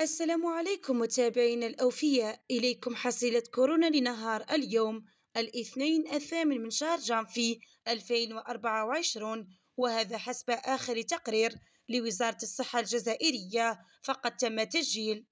السلام عليكم متابعينا الأوفياء إليكم حصيلة كورونا لنهار اليوم الاثنين الثامن من شهر جانفي 2024 وهذا حسب آخر تقرير لوزارة الصحة الجزائرية فقد تم تسجيل